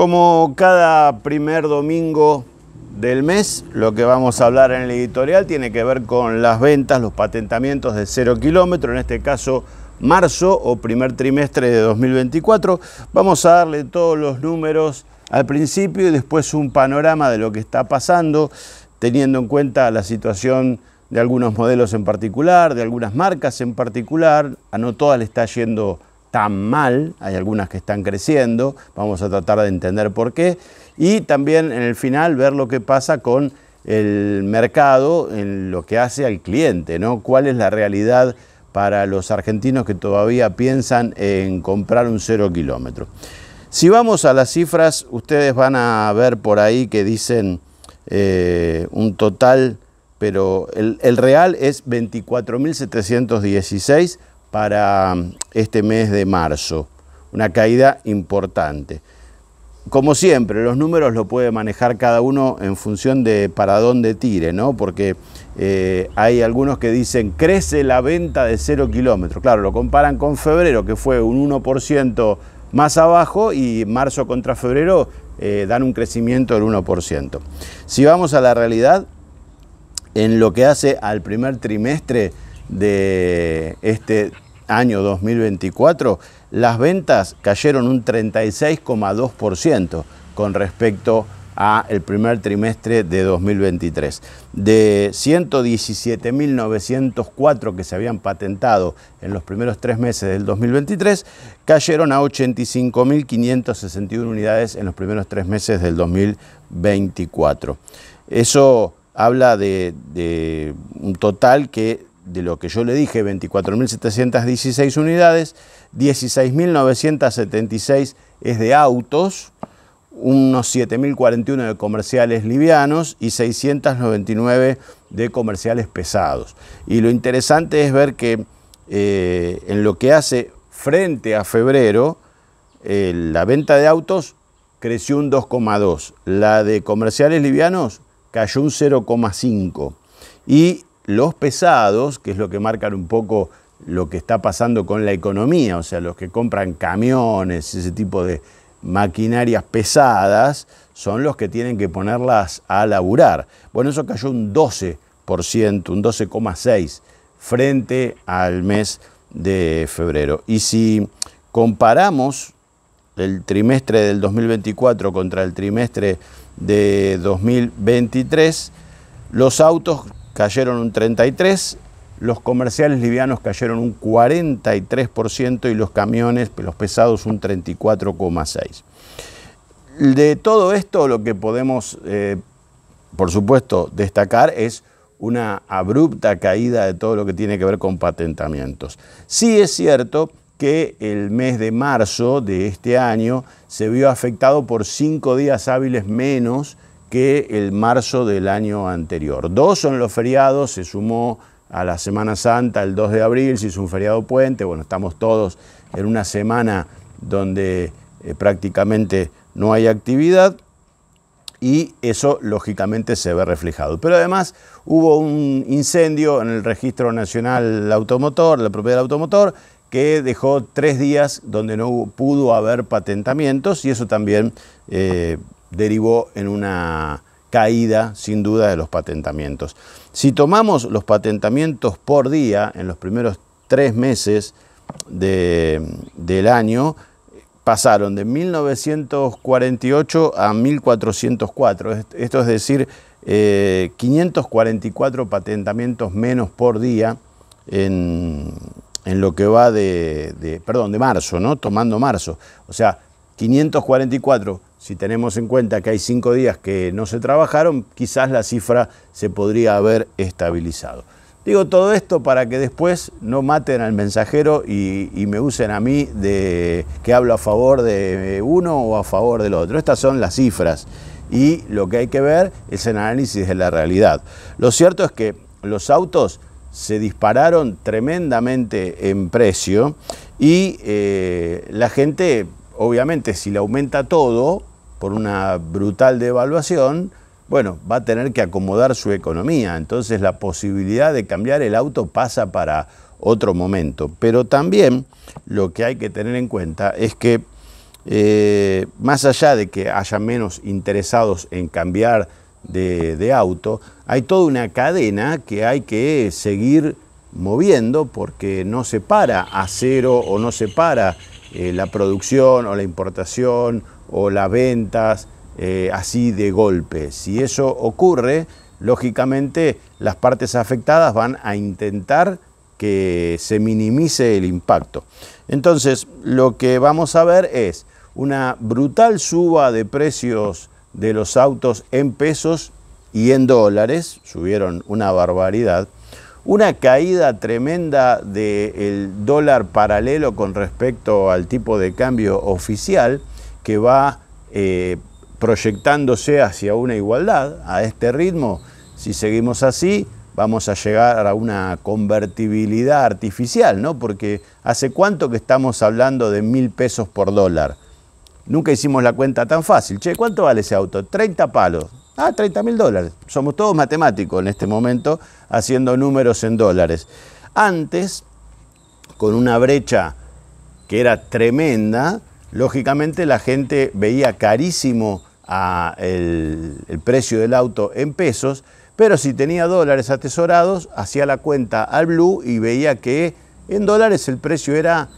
Como cada primer domingo del mes, lo que vamos a hablar en el editorial tiene que ver con las ventas, los patentamientos de cero kilómetro, en este caso marzo o primer trimestre de 2024. Vamos a darle todos los números al principio y después un panorama de lo que está pasando, teniendo en cuenta la situación de algunos modelos en particular, de algunas marcas en particular. A no todas le está yendo tan mal, hay algunas que están creciendo, vamos a tratar de entender por qué, y también en el final ver lo que pasa con el mercado en lo que hace al cliente, ¿no? ¿Cuál es la realidad para los argentinos que todavía piensan en comprar un cero kilómetro? Si vamos a las cifras, ustedes van a ver por ahí que dicen eh, un total, pero el, el real es 24.716 para um, este mes de marzo, una caída importante. Como siempre, los números lo puede manejar cada uno en función de para dónde tire, ¿no? Porque eh, hay algunos que dicen crece la venta de cero kilómetros. Claro, lo comparan con febrero, que fue un 1% más abajo, y marzo contra febrero eh, dan un crecimiento del 1%. Si vamos a la realidad, en lo que hace al primer trimestre, de este año 2024, las ventas cayeron un 36,2% con respecto a el primer trimestre de 2023. De 117.904 que se habían patentado en los primeros tres meses del 2023, cayeron a 85.561 unidades en los primeros tres meses del 2024. Eso habla de, de un total que de lo que yo le dije, 24.716 unidades, 16.976 es de autos, unos 7.041 de comerciales livianos y 699 de comerciales pesados. Y lo interesante es ver que eh, en lo que hace frente a febrero, eh, la venta de autos creció un 2,2, la de comerciales livianos cayó un 0,5 y los pesados, que es lo que marcan un poco lo que está pasando con la economía, o sea, los que compran camiones, ese tipo de maquinarias pesadas, son los que tienen que ponerlas a laburar. Bueno, eso cayó un 12%, un 12,6% frente al mes de febrero. Y si comparamos el trimestre del 2024 contra el trimestre de 2023, los autos cayeron un 33%, los comerciales livianos cayeron un 43% y los camiones, los pesados, un 34,6%. De todo esto lo que podemos, eh, por supuesto, destacar es una abrupta caída de todo lo que tiene que ver con patentamientos. Sí es cierto que el mes de marzo de este año se vio afectado por cinco días hábiles menos que el marzo del año anterior. Dos son los feriados, se sumó a la Semana Santa el 2 de abril, se hizo un feriado puente, bueno, estamos todos en una semana donde eh, prácticamente no hay actividad y eso lógicamente se ve reflejado. Pero además hubo un incendio en el Registro Nacional Automotor, la propiedad del automotor, que dejó tres días donde no pudo haber patentamientos y eso también eh, derivó en una caída sin duda de los patentamientos. Si tomamos los patentamientos por día en los primeros tres meses del año, pasaron de 1948 a 1404, esto es decir, 544 eh, patentamientos menos por día en, lo que va de, perdón, de marzo, ¿no? tomando marzo. O sea, 544 si tenemos en cuenta que hay cinco días que no se trabajaron, quizás la cifra se podría haber estabilizado. Digo todo esto para que después no maten al mensajero y, me usen a mí de que hablo a favor de uno o a favor del otro. Estas son las cifras y lo que hay que ver es el análisis de la realidad. Lo cierto es que los autos se dispararon tremendamente en precio y eh, la gente obviamente si le aumenta todo, por una brutal devaluación, bueno, va a tener que acomodar su economía. Entonces la posibilidad de cambiar el auto pasa para otro momento. Pero también lo que hay que tener en cuenta es que eh, más allá de que haya menos interesados en cambiar de, auto, hay toda una cadena que hay que seguir moviendo porque no se para a cero o no se para eh, la producción o la importación o las ventas eh, así de golpe. Si eso ocurre, lógicamente las partes afectadas van a intentar que se minimice el impacto. Entonces, lo que vamos a ver es una brutal suba de precios de los autos en pesos y en dólares, subieron una barbaridad, una caída tremenda del dólar paralelo con respecto al tipo de cambio oficial, que va eh, proyectándose hacia una igualdad, a este ritmo, si seguimos así, vamos a llegar a una convertibilidad artificial, ¿no? Porque hace cuánto que estamos hablando de mil pesos por dólar. Nunca hicimos la cuenta tan fácil. Che, ¿cuánto vale ese auto? 30 palos. Ah, 30 mil dólares. Somos todos matemáticos en este momento haciendo números en dólares. Antes, con una brecha que era tremenda, Lógicamente la gente veía carísimo el, precio del auto en pesos, pero si tenía dólares atesorados, hacía la cuenta al blue y veía que en dólares el precio era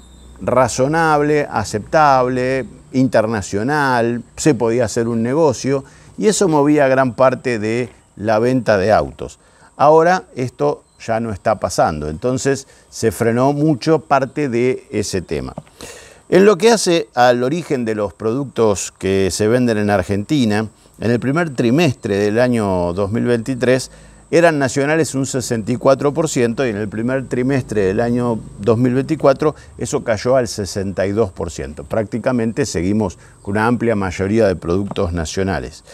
razonable, aceptable, internacional, se podía hacer un negocio y eso movía gran parte de la venta de autos. Ahora esto ya no está pasando, entonces se frenó mucho parte de ese tema. En lo que hace al origen de los productos que se venden en Argentina, en el primer trimestre del año 2023 eran nacionales un 64% y en el primer trimestre del año 2024 eso cayó al 62%. Prácticamente seguimos con una amplia mayoría de productos nacionales.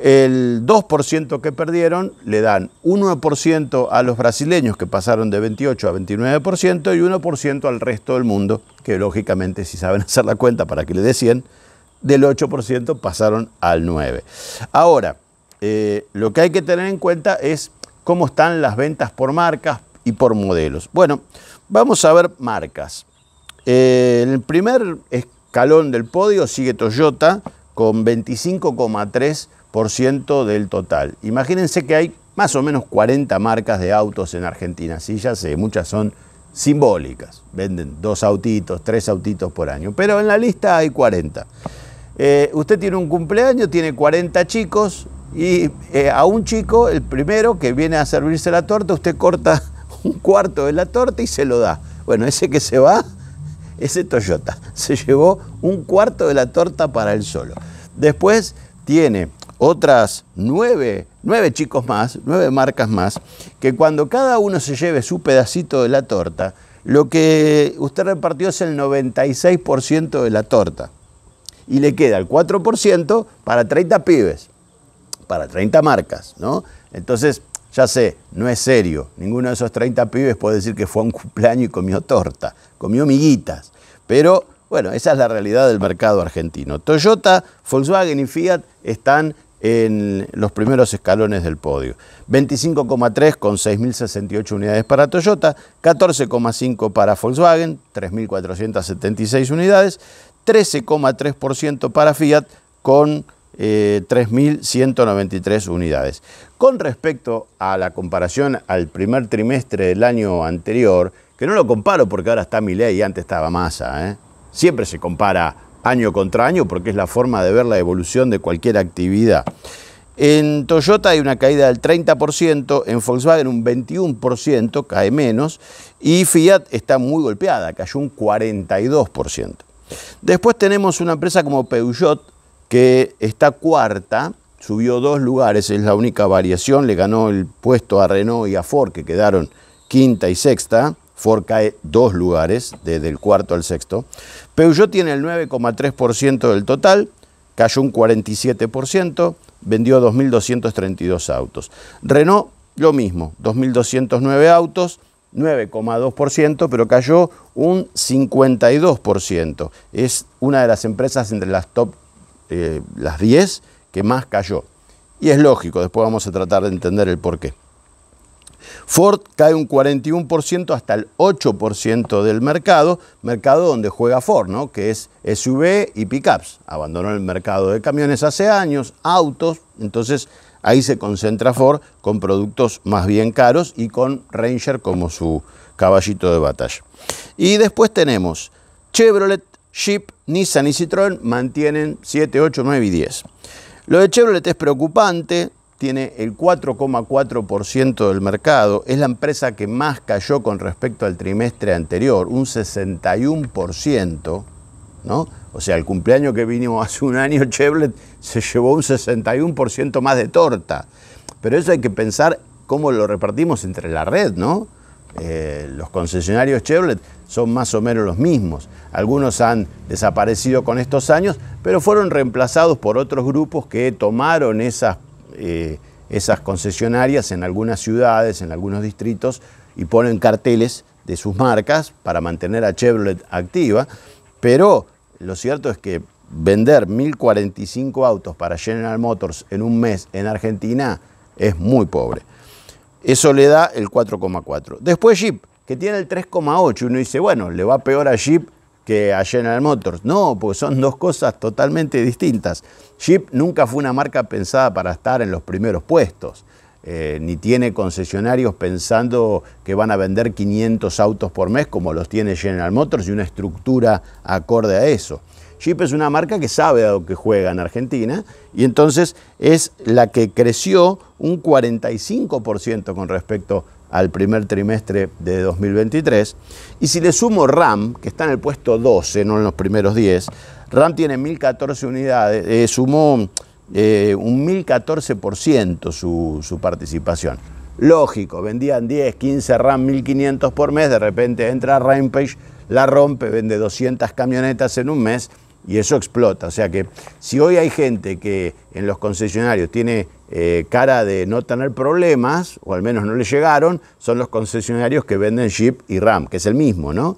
El 2% que perdieron le dan 1% a los brasileños que pasaron de 28 a 29% y 1% al resto del mundo, que lógicamente si saben hacer la cuenta para que le decían, del 8% pasaron al 9%. Ahora, eh, lo que hay que tener en cuenta es cómo están las ventas por marcas y por modelos. Bueno, vamos a ver marcas. Eh, el primer escalón del podio sigue Toyota con 25,3 por ciento del total. Imagínense que hay más o menos 40 marcas de autos en Argentina, sí, ya sé, muchas son simbólicas, venden dos autitos, tres autitos por año, pero en la lista hay 40. Eh, usted tiene un cumpleaños, tiene 40 chicos y eh, a un chico, el primero que viene a servirse la torta, usted corta un cuarto de la torta y se lo da. Bueno, ese que se va, ese Toyota, se llevó un cuarto de la torta para él solo. Después tiene otras nueve, chicos más, nueve marcas más, que cuando cada uno se lleve su pedacito de la torta, lo que usted repartió es el 96% de la torta. Y le queda el 4% para 30 pibes, para 30 marcas, ¿no? Entonces, ya sé, no es serio. Ninguno de esos 30 pibes puede decir que fue a un cumpleaños y comió torta, comió miguitas. Pero bueno, esa es la realidad del mercado argentino. Toyota, Volkswagen y Fiat están en los primeros escalones del podio. 25,3 con 6.068 unidades para Toyota, 14,5 para Volkswagen, 3.476 unidades, 13,3% para Fiat con 3.193 eh, unidades. Con respecto a la comparación al primer trimestre del año anterior, que no lo comparo porque ahora está Milei y antes estaba Massa, ¿eh? siempre se compara año contra año, porque es la forma de ver la evolución de cualquier actividad. En Toyota hay una caída del 30%, en Volkswagen un 21%, cae menos, y Fiat está muy golpeada, cayó un 42%. Después tenemos una empresa como Peugeot, que está cuarta, subió dos lugares, es la única variación, le ganó el puesto a Renault y a Ford, que quedaron quinta y sexta. Ford cae dos lugares, desde el cuarto al sexto. Peugeot tiene el 9,3% del total, cayó un 47%, vendió 2.232 autos. Renault, lo mismo, 2.209 autos, 9,2%, pero cayó un 52%. Es una de las empresas entre las top eh, las 10 que más cayó. Y es lógico, después vamos a tratar de entender el porqué. Ford cae un 41% hasta el 8% del mercado, mercado donde juega Ford, que es SUV y pickups. Abandonó el mercado de camiones hace años, autos, entonces ahí se concentra Ford con productos más bien caros y con Ranger como su caballito de batalla. Y después tenemos Chevrolet, Jeep, Nissan y Citroën mantienen 7, 8, 9 y 10. Lo de Chevrolet es preocupante, tiene el 4,4% del mercado, es la empresa que más cayó con respecto al trimestre anterior, un 61%, ¿no? O sea, el cumpleaños que vinimos hace un año, Chevrolet se llevó un 61% más de torta. Pero eso hay que pensar cómo lo repartimos entre la red, ¿no? Eh, los concesionarios Chevrolet son más o menos los mismos. Algunos han desaparecido con estos años, pero fueron reemplazados por otros grupos que tomaron esas eh, esas concesionarias en algunas ciudades, en algunos distritos, y ponen carteles de sus marcas para mantener a Chevrolet activa, pero lo cierto es que vender 1.045 autos para General Motors en un mes en Argentina es muy pobre. Eso le da el 4,4. Después Jeep, que tiene el 3,8. Uno dice, bueno, le va peor a Jeep que a General Motors. No, pues son dos cosas totalmente distintas. Jeep nunca fue una marca pensada para estar en los primeros puestos, eh, ni tiene concesionarios pensando que van a vender 500 autos por mes como los tiene General Motors y una estructura acorde a eso. Jeep es una marca que sabe a lo que juega en Argentina y entonces es la que creció un 45% con respecto a al primer trimestre de 2023. Y si le sumo RAM, que está en el puesto 12, no en los primeros 10, RAM tiene 1014 unidades, eh, sumó eh, un 1014% su, su participación. Lógico, vendían 10, 15 RAM, 1500 por mes, de repente entra Rampage, la rompe, vende 200 camionetas en un mes y eso explota. O sea que si hoy hay gente que en los concesionarios tiene eh, cara de no tener problemas, o al menos no le llegaron, son los concesionarios que venden Jeep y RAM, que es el mismo, ¿no?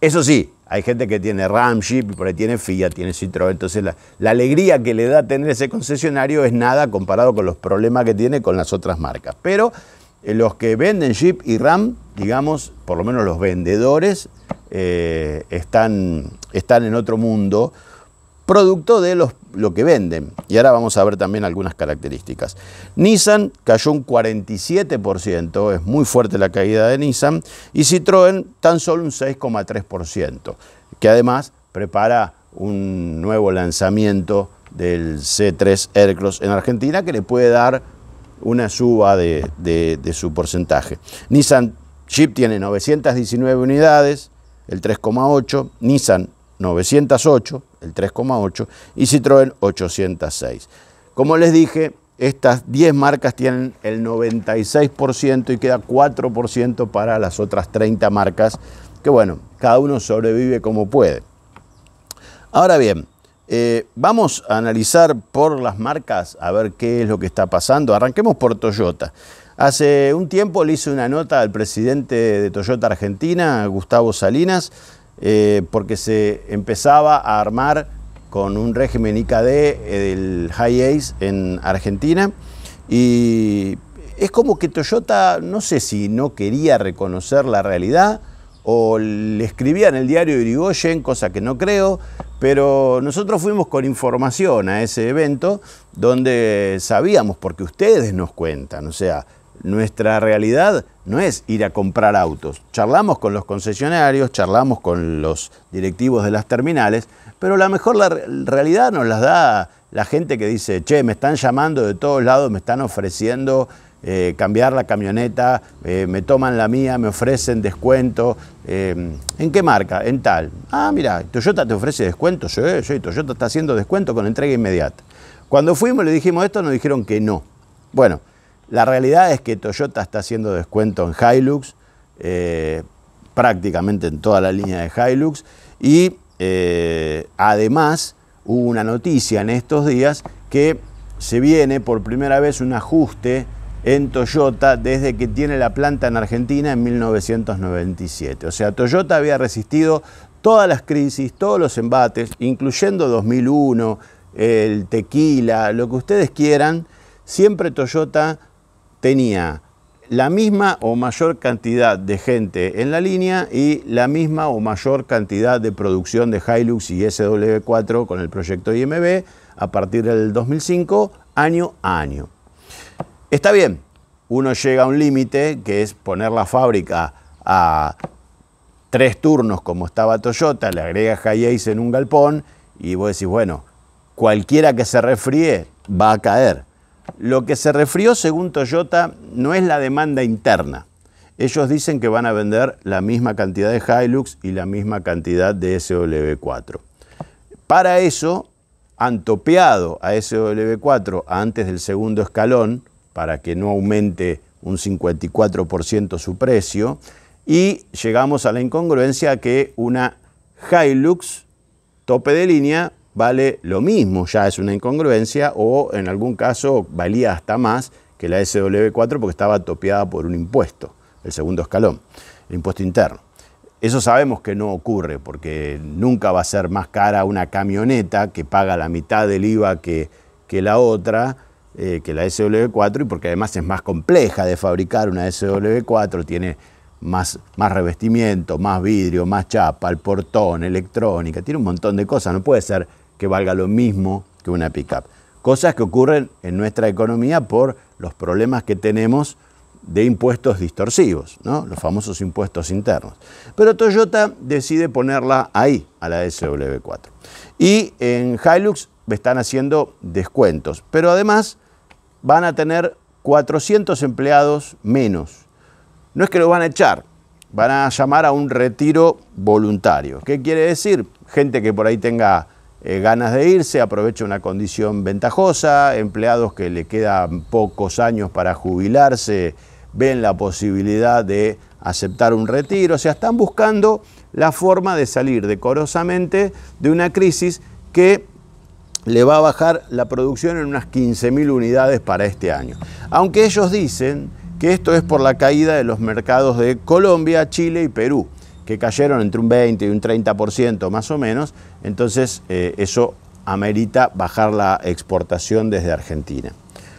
Eso sí, hay gente que tiene RAM, Jeep, por ahí tiene Fiat, tiene Citroën. Entonces, la, alegría que le da tener ese concesionario es nada comparado con los problemas que tiene con las otras marcas. Pero eh, los que venden Jeep y RAM, digamos, por lo menos los vendedores, eh, están, están en otro mundo, producto de los lo que venden. Y ahora vamos a ver también algunas características. Nissan cayó un 47%, es muy fuerte la caída de Nissan, y Citroën tan solo un 6,3%, que además prepara un nuevo lanzamiento del C3 Aircross en Argentina que le puede dar una suba de, su porcentaje. Nissan Chip tiene 919 unidades, el 3,8, Nissan 908, el 3,8, y Citroën 806. Como les dije, estas 10 marcas tienen el 96% y queda 4% para las otras 30 marcas, que bueno, cada uno sobrevive como puede. Ahora bien, eh, vamos a analizar por las marcas a ver qué es lo que está pasando. Arranquemos por Toyota. Hace un tiempo le hice una nota al presidente de Toyota Argentina, Gustavo Salinas, eh, porque se empezaba a armar con un régimen IKD eh, del High Ace en Argentina y es como que Toyota, no sé si no quería reconocer la realidad o le escribía en el diario Irigoyen, cosa que no creo, pero nosotros fuimos con información a ese evento donde sabíamos, porque ustedes nos cuentan, o sea, nuestra realidad no es ir a comprar autos. Charlamos con los concesionarios, charlamos con los directivos de las terminales, pero la mejor la realidad nos las da la gente que dice, che, me están llamando de todos lados, me están ofreciendo eh, cambiar la camioneta, eh, me toman la mía, me ofrecen descuento. Eh, ¿En qué marca? En tal. Ah, mira, Toyota te ofrece descuento, yo sí, Toyota está haciendo descuento con entrega inmediata. Cuando fuimos le dijimos esto, nos dijeron que no. Bueno, la realidad es que Toyota está haciendo descuento en Hilux, eh, prácticamente en toda la línea de Hilux, y eh, además hubo una noticia en estos días que se viene por primera vez un ajuste en Toyota desde que tiene la planta en Argentina en 1997. O sea, Toyota había resistido todas las crisis, todos los embates, incluyendo 2001, el tequila, lo que ustedes quieran, siempre Toyota tenía la misma o mayor cantidad de gente en la línea y la misma o mayor cantidad de producción de Hilux y SW4 con el proyecto IMB a partir del 2005, año a año. Está bien, uno llega a un límite que es poner la fábrica a tres turnos como estaba Toyota, le agrega Hayes en un galpón y vos decís, bueno, cualquiera que se refríe va a caer. Lo que se refrió, según Toyota, no es la demanda interna. Ellos dicen que van a vender la misma cantidad de Hilux y la misma cantidad de SW4. Para eso han topeado a SW4 antes del segundo escalón para que no aumente un 54% su precio y llegamos a la incongruencia que una Hilux tope de línea vale lo mismo, ya es una incongruencia, o en algún caso valía hasta más que la SW4 porque estaba topeada por un impuesto, el segundo escalón, el impuesto interno. Eso sabemos que no ocurre porque nunca va a ser más cara una camioneta que paga la mitad del IVA que, la otra, eh, que la SW4, y porque además es más compleja de fabricar una SW4, tiene más, más, revestimiento, más vidrio, más chapa, el portón, electrónica, tiene un montón de cosas, no puede ser que valga lo mismo que una pickup. Cosas que ocurren en nuestra economía por los problemas que tenemos de impuestos distorsivos, ¿no? los famosos impuestos internos. Pero Toyota decide ponerla ahí, a la SW4. Y en Hilux están haciendo descuentos, pero además van a tener 400 empleados menos. No es que lo van a echar, van a llamar a un retiro voluntario. ¿Qué quiere decir? Gente que por ahí tenga eh, ganas de irse, aprovecha una condición ventajosa, empleados que le quedan pocos años para jubilarse ven la posibilidad de aceptar un retiro, o sea, están buscando la forma de salir decorosamente de una crisis que le va a bajar la producción en unas 15.000 unidades para este año. Aunque ellos dicen que esto es por la caída de los mercados de Colombia, Chile y Perú que cayeron entre un 20 y un 30% más o menos, entonces eh, eso amerita bajar la exportación desde Argentina.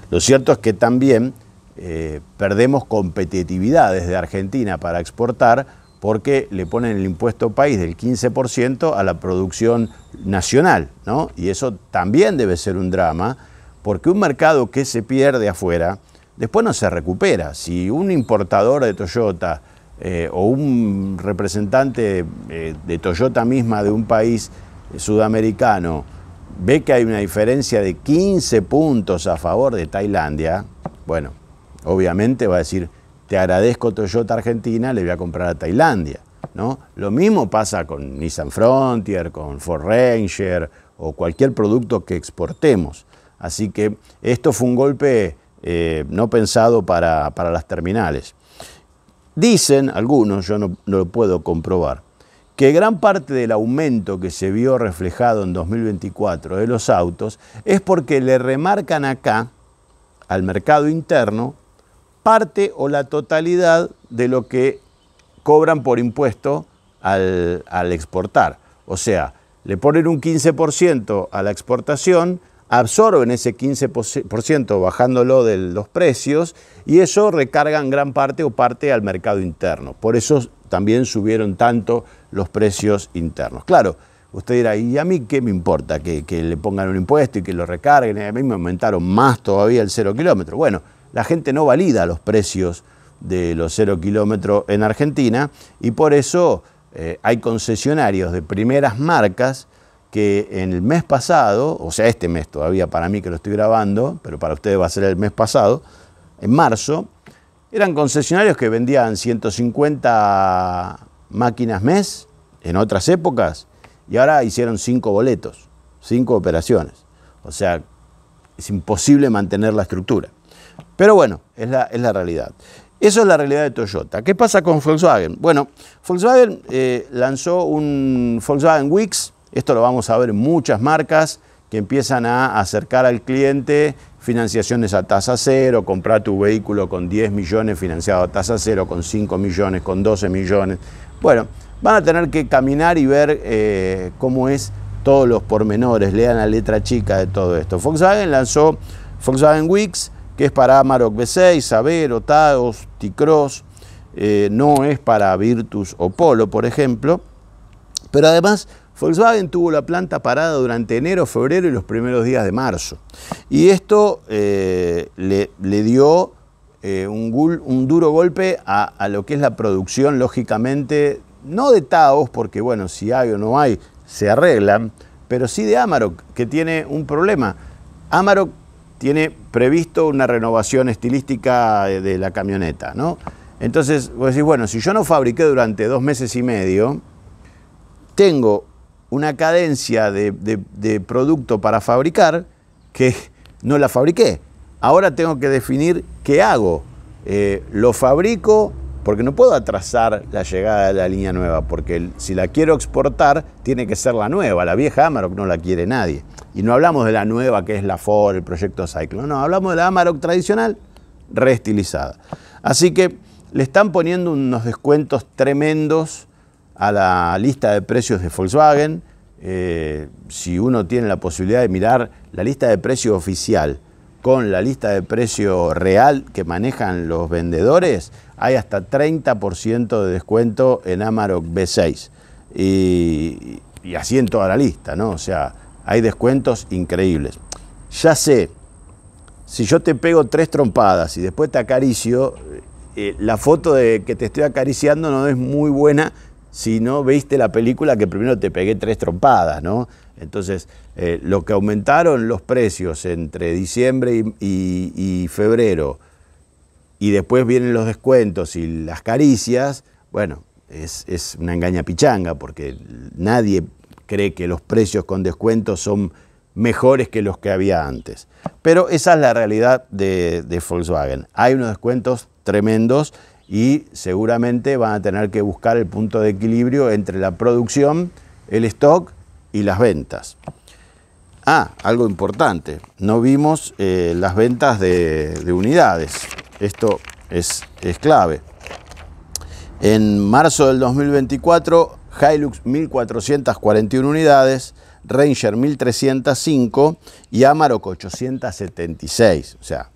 Lo cierto es que también eh, perdemos competitividad desde Argentina para exportar porque le ponen el impuesto país del 15% a la producción nacional, ¿no? Y eso también debe ser un drama, porque un mercado que se pierde afuera, después no se recupera. Si un importador de Toyota eh, o un representante eh, de Toyota misma de un país eh, sudamericano ve que hay una diferencia de 15 puntos a favor de Tailandia, bueno, obviamente va a decir, te agradezco Toyota Argentina, le voy a comprar a Tailandia. ¿no? Lo mismo pasa con Nissan Frontier, con Ford Ranger o cualquier producto que exportemos. Así que esto fue un golpe no pensado para las terminales. Dicen algunos, yo no, lo puedo comprobar, que gran parte del aumento que se vio reflejado en 2024 de los autos es porque le remarcan acá, al mercado interno, parte o la totalidad de lo que cobran por impuesto al, al exportar. O sea, le ponen un 15% a la exportación absorben ese 15% bajándolo de los precios y eso recargan gran parte o parte al mercado interno. Por eso también subieron tanto los precios internos. Claro, usted dirá, ¿y a mí qué me importa que, le pongan un impuesto y que lo recarguen? A mí me aumentaron más todavía el cero kilómetro. Bueno, la gente no valida los precios de los cero kilómetros en Argentina y por eso eh, hay concesionarios de primeras marcas que en el mes pasado, o sea, este mes todavía para mí que lo estoy grabando, pero para ustedes va a ser el mes pasado, en marzo, eran concesionarios que vendían 150 máquinas mes en otras épocas y ahora hicieron 5 boletos, 5 operaciones. O sea, es imposible mantener la estructura. Pero bueno, es la, realidad. Eso es la realidad de Toyota. ¿Qué pasa con Volkswagen? Bueno, Volkswagen eh, lanzó un Volkswagen Wix, esto lo vamos a ver en muchas marcas que empiezan a acercar al cliente financiaciones a tasa cero, comprar tu vehículo con 10 millones financiado a tasa cero, con 5 millones, con 12 millones. Bueno, van a tener que caminar y ver eh, cómo es todos los pormenores, lean la letra chica de todo esto. Volkswagen lanzó Volkswagen Wix, que es para Amarok V6, Saber, Taos, t eh, no es para Virtus o Polo, por ejemplo, pero además Volkswagen tuvo la planta parada durante enero, febrero y los primeros días de marzo. Y esto eh, le, dio eh, un, duro golpe a, lo que es la producción, lógicamente, no de Taos, porque bueno, si hay o no hay, se arreglan, pero sí de Amarok, que tiene un problema. Amarok tiene previsto una renovación estilística eh, de, la camioneta, ¿no? Entonces, vos decís, bueno, si yo no fabriqué durante dos meses y medio, tengo una cadencia de, producto para fabricar que no la fabriqué. Ahora tengo que definir qué hago. Eh, lo fabrico porque no puedo atrasar la llegada de la línea nueva, porque si la quiero exportar, tiene que ser la nueva. La vieja Amarok no la quiere nadie. Y no hablamos de la nueva que es la Ford, el proyecto Cyclone, no, hablamos de la Amarok tradicional reestilizada. Así que le están poniendo unos descuentos tremendos a la lista de precios de Volkswagen. Eh, si uno tiene la posibilidad de mirar la lista de precios oficial con la lista de precio real que manejan los vendedores, hay hasta 30% de descuento en Amarok B6. Y, así en toda la lista, ¿no? O sea, hay descuentos increíbles. Ya sé, si yo te pego tres trompadas y después te acaricio, eh, la foto de que te estoy acariciando no es muy buena si no viste la película que primero te pegué tres trompadas, ¿no? Entonces, eh, lo que aumentaron los precios entre diciembre y, febrero, y después vienen los descuentos y las caricias, bueno, es, una engaña pichanga, porque nadie cree que los precios con descuentos son mejores que los que había antes. Pero esa es la realidad de Volkswagen. Hay unos descuentos tremendos y seguramente van a tener que buscar el punto de equilibrio entre la producción, el stock y las ventas. Ah, algo importante, no vimos eh, las ventas de, unidades. Esto es, es clave. En marzo del 2024, Hilux 1441 unidades, Ranger 1305 y Amarok 876. O sea,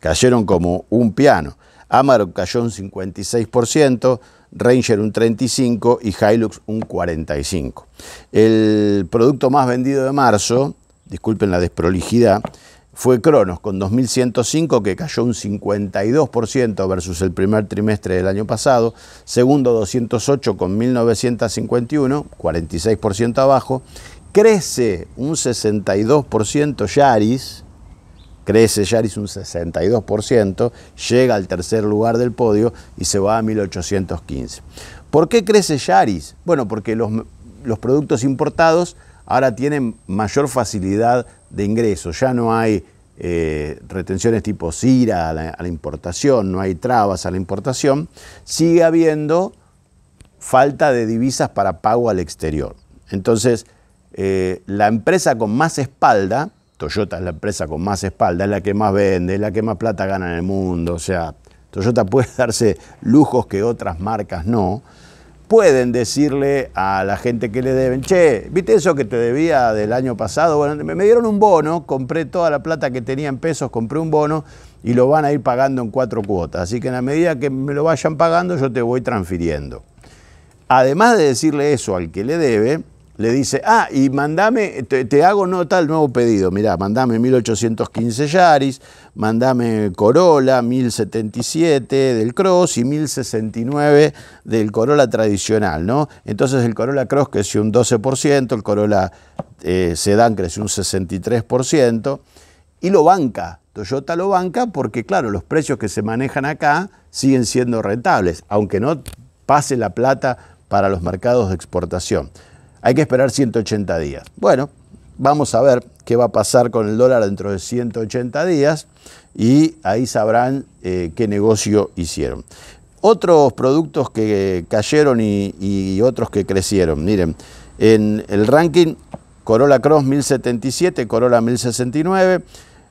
cayeron como un piano. Amarok cayó un 56%, Ranger un 35% y Hilux un 45%. El producto más vendido de marzo, disculpen la desprolijidad, fue Cronos con 2.105 que cayó un 52% versus el primer trimestre del año pasado, segundo 208 con 1.951, 46% abajo, crece un 62% Yaris, crece Yaris un 62%, llega al tercer lugar del podio y se va a 1815. ¿Por qué crece Yaris? Bueno, porque los, productos importados ahora tienen mayor facilidad de ingreso, ya no hay eh, retenciones tipo CIRA a la, importación, no hay trabas a la importación, sigue habiendo falta de divisas para pago al exterior. Entonces, eh, la empresa con más espalda Toyota es la empresa con más espalda, es la que más vende, es la que más plata gana en el mundo, o sea, Toyota puede darse lujos que otras marcas no, pueden decirle a la gente que le deben, che, ¿viste eso que te debía del año pasado? Bueno, me dieron un bono, compré toda la plata que tenía en pesos, compré un bono y lo van a ir pagando en cuatro cuotas. Así que en la medida que me lo vayan pagando, yo te voy transfiriendo. Además de decirle eso al que le debe, le dice, ah, y mandame, te, hago nota el nuevo pedido, mirá, mandame 1815 Yaris, mandame Corolla 1077 del Cross y 1069 del Corolla tradicional, ¿no? Entonces el Corolla Cross creció un 12%, el Corolla eh, Sedan creció un 63%, y lo banca, Toyota lo banca porque, claro, los precios que se manejan acá siguen siendo rentables, aunque no pase la plata para los mercados de exportación hay que esperar 180 días. Bueno, vamos a ver qué va a pasar con el dólar dentro de 180 días y ahí sabrán eh, qué negocio hicieron. Otros productos que cayeron y, y, otros que crecieron. Miren, en el ranking Corolla Cross 1077, Corolla 1069,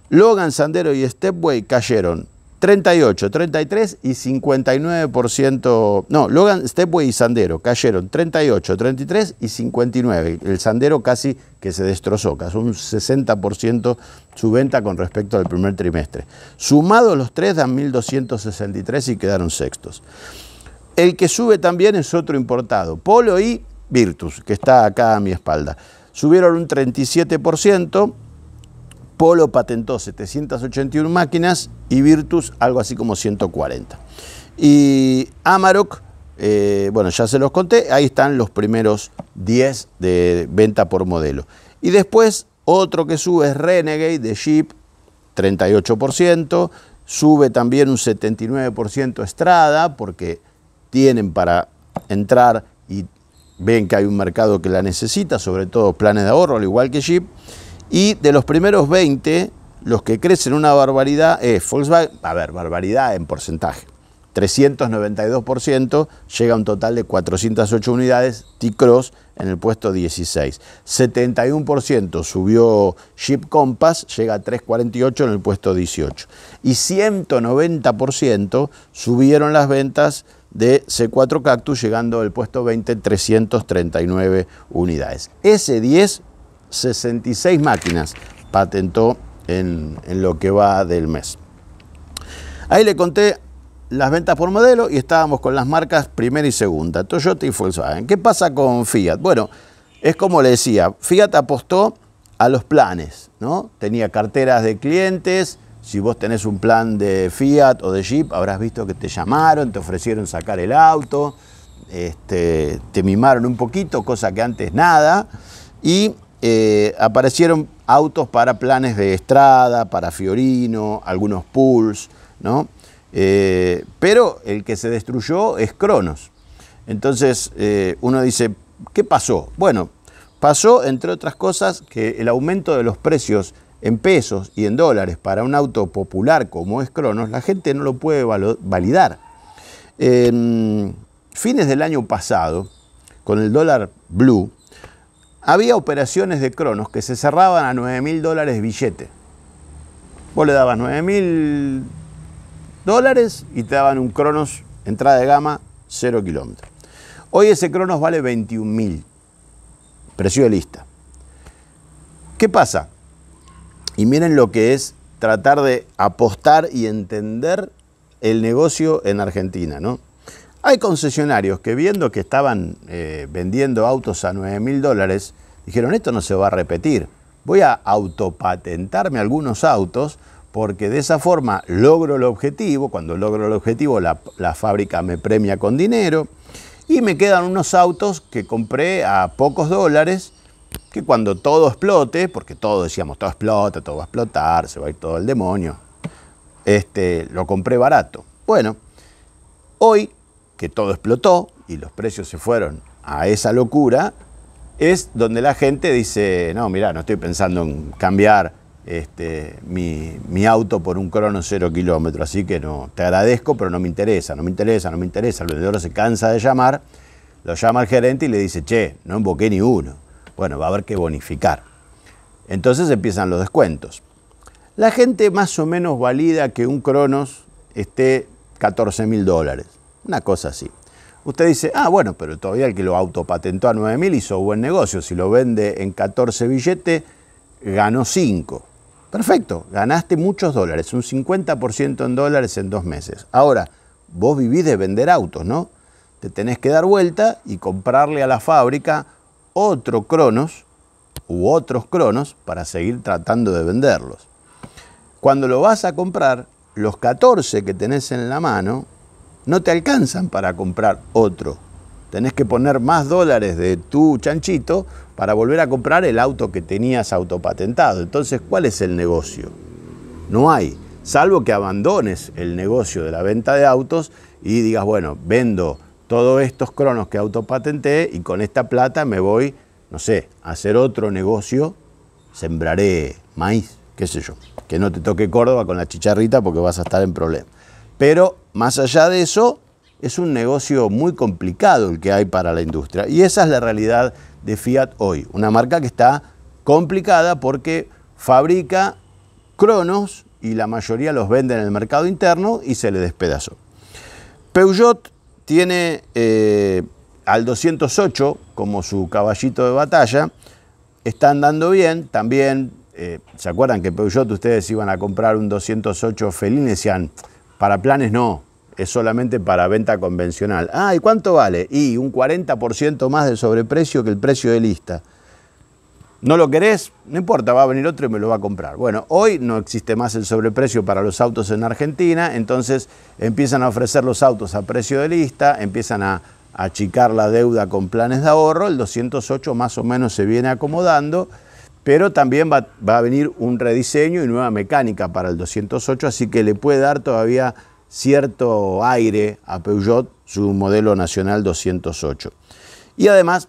Logan, Sandero y Stepway cayeron. 38, 33 y 59%. No, Logan Stepway y Sandero cayeron 38, 33 y 59. El Sandero casi que se destrozó, casi un 60% su venta con respecto al primer trimestre. Sumados los tres dan 1.263 y quedaron sextos. El que sube también es otro importado, Polo y Virtus, que está acá a mi espalda. Subieron un 37%. Polo patentó 781 máquinas y Virtus algo así como 140. Y Amarok, eh, bueno, ya se los conté, ahí están los primeros 10 de venta por modelo. Y después otro que sube es Renegade de Jeep, 38%, sube también un 79% Estrada, porque tienen para entrar y ven que hay un mercado que la necesita, sobre todo planes de ahorro, al igual que Jeep. Y de los primeros 20, los que crecen una barbaridad es eh, Volkswagen, a ver, barbaridad en porcentaje. 392%, llega a un total de 408 unidades, T-Cross en el puesto 16. 71% subió Jeep Compass, llega a 348 en el puesto 18. Y 190% subieron las ventas de C4 Cactus, llegando al puesto 20, 339 unidades. Ese 10 66 máquinas patentó en, lo que va del mes. Ahí le conté las ventas por modelo y estábamos con las marcas primera y segunda, Toyota y Volkswagen. ¿Qué pasa con Fiat? Bueno, es como le decía, Fiat apostó a los planes, ¿no? Tenía carteras de clientes, si vos tenés un plan de Fiat o de Jeep, habrás visto que te llamaron, te ofrecieron sacar el auto, este, te mimaron un poquito, cosa que antes nada, y eh, aparecieron autos para planes de Estrada, para Fiorino, algunos Pools, ¿no? Eh, pero el que se destruyó es Cronos. Entonces eh, uno dice, ¿qué pasó? Bueno, pasó, entre otras cosas, que el aumento de los precios en pesos y en dólares para un auto popular como es Cronos, la gente no lo puede validar. Em, fines del año pasado, con el dólar blue, había operaciones de Cronos que se cerraban a 9 mil dólares billete. Vos le dabas 9 mil dólares y te daban un Cronos entrada de gama 0 kilómetros. Hoy ese Cronos vale 21 mil, precio de lista. ¿Qué pasa? Y miren lo que es tratar de apostar y entender el negocio en Argentina, ¿no? Hay concesionarios que viendo que estaban eh, vendiendo autos a 9 mil dólares, dijeron, esto no se va a repetir, voy a autopatentarme algunos autos porque de esa forma logro el objetivo, cuando logro el objetivo la, fábrica me premia con dinero y me quedan unos autos que compré a pocos dólares que cuando todo explote, porque todos decíamos, todo explota, todo va a explotar, se va a ir todo el demonio, este, lo compré barato. Bueno, hoy que todo explotó y los precios se fueron a esa locura, es donde la gente dice, no, mira, no estoy pensando en cambiar este, mi, auto por un cronos cero kilómetro, así que no, te agradezco, pero no me interesa, no me interesa, no me interesa. El vendedor se cansa de llamar, lo llama el gerente y le dice, che, no invoqué ni uno. Bueno, va a haber que bonificar. Entonces empiezan los descuentos. La gente más o menos valida que un cronos esté 14 mil dólares. Una cosa así. Usted dice, ah, bueno, pero todavía el que lo autopatentó a 9.000 hizo buen negocio. Si lo vende en 14 billetes, ganó 5. Perfecto, ganaste muchos dólares, un 50% en dólares en dos meses. Ahora, vos vivís de vender autos, ¿no? Te tenés que dar vuelta y comprarle a la fábrica otro Cronos u otros Cronos para seguir tratando de venderlos. Cuando lo vas a comprar, los 14 que tenés en la mano no te alcanzan para comprar otro. Tenés que poner más dólares de tu chanchito para volver a comprar el auto que tenías autopatentado. Entonces, ¿cuál es el negocio? No hay, salvo que abandones el negocio de la venta de autos y digas, bueno, vendo todos estos cronos que autopatenté y con esta plata me voy, no sé, a hacer otro negocio, sembraré maíz, qué sé yo, que no te toque Córdoba con la chicharrita porque vas a estar en problemas. Pero más allá de eso, es un negocio muy complicado el que hay para la industria. Y esa es la realidad de Fiat hoy. Una marca que está complicada porque fabrica cronos y la mayoría los vende en el mercado interno y se le despedazó. Peugeot tiene eh, al 208 como su caballito de batalla. Está andando bien. También, eh, ¿se acuerdan que Peugeot ustedes iban a comprar un 208 felín? Decían, para planes no, es solamente para venta convencional. Ah, ¿y cuánto vale? Y un 40% más de sobreprecio que el precio de lista. ¿No lo querés? No importa, va a venir otro y me lo va a comprar. Bueno, hoy no existe más el sobreprecio para los autos en Argentina, entonces empiezan a ofrecer los autos a precio de lista, empiezan a achicar la deuda con planes de ahorro, el 208 más o menos se viene acomodando pero también va, a venir un rediseño y nueva mecánica para el 208, así que le puede dar todavía cierto aire a Peugeot su modelo nacional 208. Y además,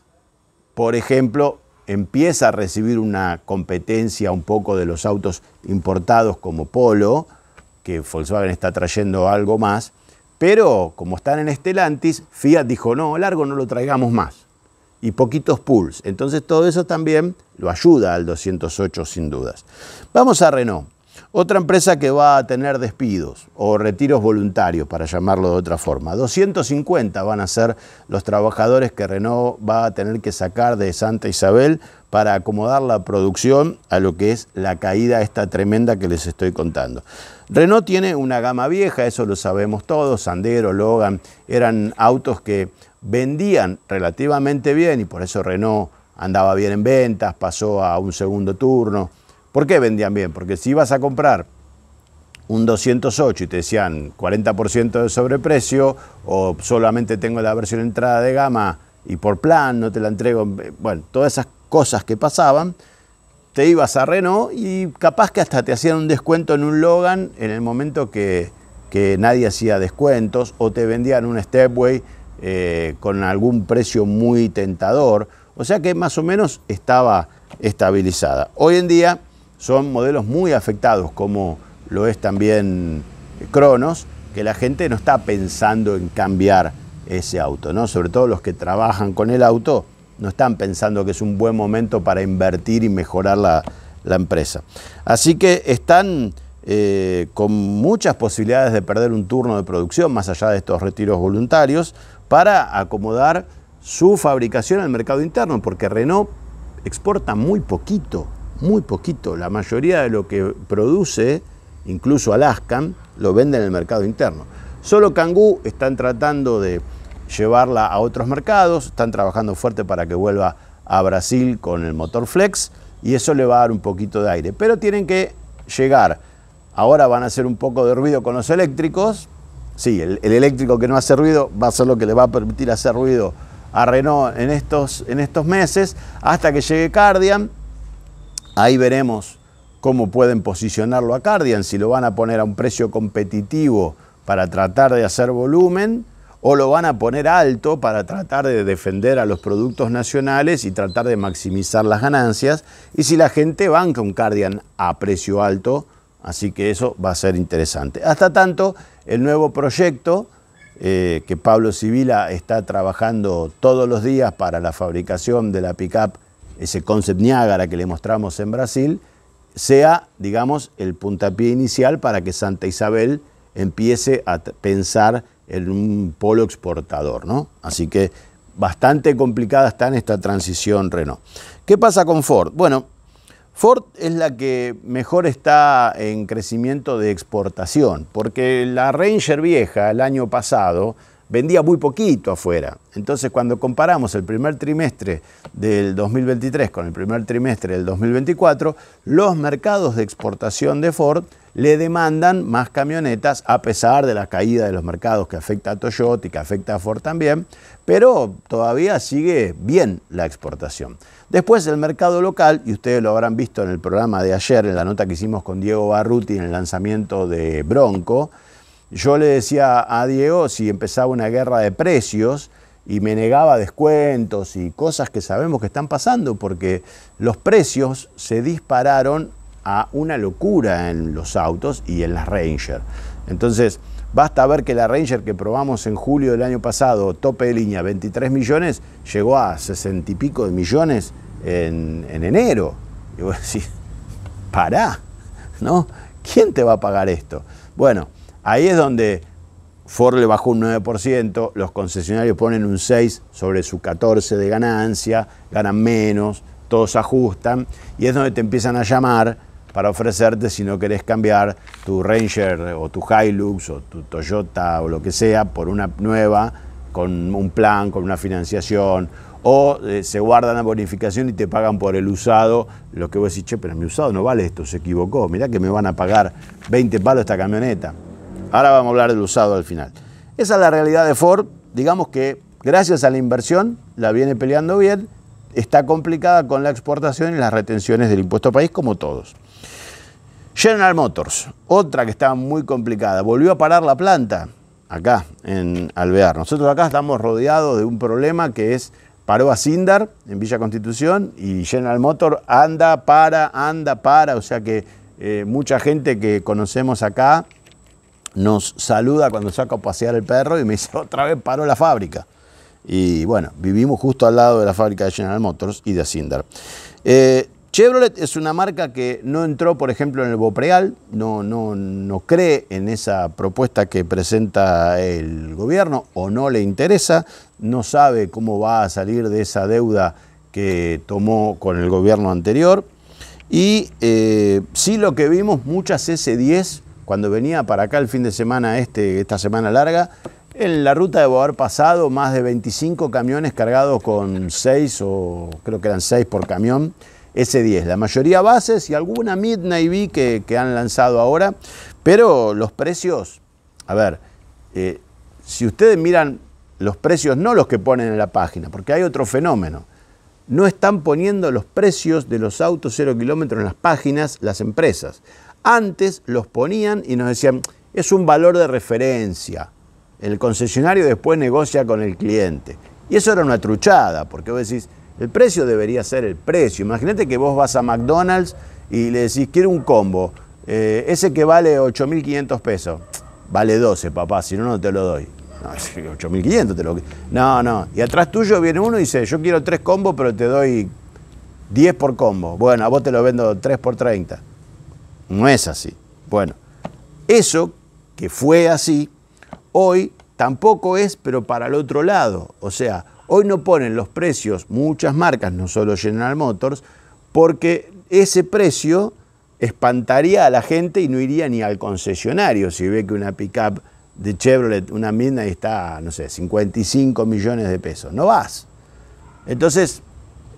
por ejemplo, empieza a recibir una competencia un poco de los autos importados como Polo, que Volkswagen está trayendo algo más, pero como están en Estelantis, Fiat dijo, no, largo no lo traigamos más y poquitos pulls. Entonces todo eso también lo ayuda al 208 sin dudas. Vamos a Renault. Otra empresa que va a tener despidos o retiros voluntarios, para llamarlo de otra forma. 250 van a ser los trabajadores que Renault va a tener que sacar de Santa Isabel para acomodar la producción a lo que es la caída esta tremenda que les estoy contando. Renault tiene una gama vieja, eso lo sabemos todos, Sandero, Logan, eran autos que vendían relativamente bien y por eso Renault andaba bien en ventas, pasó a un segundo turno. ¿Por qué vendían bien? Porque si ibas a comprar un 208 y te decían 40% de sobreprecio o solamente tengo la versión entrada de gama y por plan no te la entrego, bueno, todas esas cosas que pasaban, te ibas a Renault y capaz que hasta te hacían un descuento en un Logan en el momento que, que nadie hacía descuentos o te vendían un Stepway eh, con algún precio muy tentador, o sea que más o menos estaba estabilizada. Hoy en día son modelos muy afectados, como lo es también Cronos, que la gente no está pensando en cambiar ese auto, ¿no? Sobre todo los que trabajan con el auto no están pensando que es un buen momento para invertir y mejorar la, la empresa. Así que están eh, con muchas posibilidades de perder un turno de producción, más allá de estos retiros voluntarios, para acomodar su fabricación al mercado interno, porque Renault exporta muy poquito, muy poquito. La mayoría de lo que produce, incluso Alaska, lo vende en el mercado interno. Solo Kangoo están tratando de llevarla a otros mercados, están trabajando fuerte para que vuelva a Brasil con el motor Flex y eso le va a dar un poquito de aire. Pero tienen que llegar Ahora van a hacer un poco de ruido con los eléctricos. Sí, el, eléctrico que no hace ruido va a ser lo que le va a permitir hacer ruido a Renault en estos, en estos meses, hasta que llegue Cardian. Ahí veremos cómo pueden posicionarlo a Cardian, si lo van a poner a un precio competitivo para tratar de hacer volumen o lo van a poner alto para tratar de defender a los productos nacionales y tratar de maximizar las ganancias. Y si la gente banca un Cardian a precio alto, Así que eso va a ser interesante. Hasta tanto, el nuevo proyecto eh, que Pablo Sibila está trabajando todos los días para la fabricación de la pickup, ese concept Niágara que le mostramos en Brasil, sea, digamos, el puntapié inicial para que Santa Isabel empiece a pensar en un polo exportador, ¿no? Así que bastante complicada está en esta transición Renault. ¿Qué pasa con Ford? Bueno, Ford es la que mejor está en crecimiento de exportación, porque la Ranger vieja el año pasado vendía muy poquito afuera. Entonces, cuando comparamos el primer trimestre del 2023 con el primer trimestre del 2024, los mercados de exportación de Ford le demandan más camionetas a pesar de la caída de los mercados que afecta a Toyota y que afecta a Ford también, pero todavía sigue bien la exportación. Después el mercado local, y ustedes lo habrán visto en el programa de ayer, en la nota que hicimos con Diego Barruti en el lanzamiento de Bronco, yo le decía a Diego si empezaba una guerra de precios y me negaba descuentos y cosas que sabemos que están pasando porque los precios se dispararon a una locura en los autos y en las Ranger. Entonces, Basta ver que la Ranger que probamos en julio del año pasado, tope de línea 23 millones, llegó a 60 y pico de millones en, enero. Y vos decís, pará, ¿no? ¿Quién te va a pagar esto? Bueno, ahí es donde Ford le bajó un 9%, los concesionarios ponen un 6 sobre su 14 de ganancia, ganan menos, todos ajustan y es donde te empiezan a llamar para ofrecerte si no querés cambiar tu Ranger o tu Hilux o tu Toyota o lo que sea por una nueva con un plan, con una financiación, o eh, se guardan la bonificación y te pagan por el usado, lo que vos decís, che, pero mi usado no vale esto, se equivocó, mirá que me van a pagar 20 palos esta camioneta. Ahora vamos a hablar del usado al final. Esa es la realidad de Ford, digamos que gracias a la inversión la viene peleando bien, está complicada con la exportación y las retenciones del impuesto país como todos. General Motors, otra que estaba muy complicada, volvió a parar la planta acá en Alvear. Nosotros acá estamos rodeados de un problema que es paró a Sindar en Villa Constitución y General Motors anda, para, anda, para, o sea que eh, mucha gente que conocemos acá nos saluda cuando saco a pasear el perro y me dice otra vez paró la fábrica. Y bueno, vivimos justo al lado de la fábrica de General Motors y de Sindar. Eh, Chevrolet es una marca que no entró, por ejemplo, en el Bopreal, no, no, cree en esa propuesta que presenta el gobierno o no le interesa, no sabe cómo va a salir de esa deuda que tomó con el gobierno anterior. Y eh, sí lo que vimos, muchas S10, cuando venía para acá el fin de semana, este, esta semana larga, en la ruta de haber pasado más de 25 camiones cargados con 6 o creo que eran 6 por camión S10. La mayoría bases y alguna Midnight que, han lanzado ahora, pero los precios, a ver, eh, si ustedes miran los precios, no los que ponen en la página, porque hay otro fenómeno. No están poniendo los precios de los autos 0 kilómetros en las páginas las empresas. Antes los ponían y nos decían, es un valor de referencia. El concesionario después negocia con el cliente. Y eso era una truchada, porque vos decís, el precio debería ser el precio. Imagínate que vos vas a McDonald's y le decís, quiero un combo. Eh, ese que vale 8.500 pesos. Vale 12, papá, si no, no te lo doy. No, 8.500 te lo... No, no. Y atrás tuyo viene uno y dice, yo quiero tres combos, pero te doy 10 por combo. Bueno, a vos te lo vendo 3 por 30. No es así. Bueno, eso que fue así, hoy tampoco es, pero para el otro lado. O sea, Hoy no ponen los precios muchas marcas, no solo General Motors, porque ese precio espantaría a la gente y no iría ni al concesionario si ve que una pickup de Chevrolet, una mina está, no sé, 55 millones de pesos. No vas. Entonces,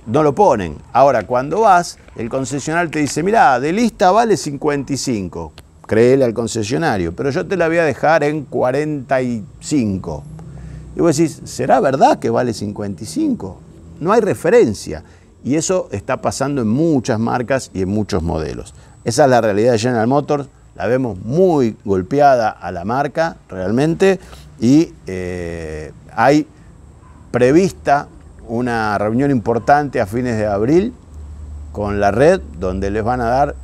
no lo ponen. Ahora, cuando vas, el concesionario te dice, mirá, de lista vale 55. Créele al concesionario, pero yo te la voy a dejar en 45. Y vos decís, ¿será verdad que vale 55? No hay referencia. Y eso está pasando en muchas marcas y en muchos modelos. Esa es la realidad de General Motors. La vemos muy golpeada a la marca realmente. Y eh, hay prevista una reunión importante a fines de abril con la red, donde les van a dar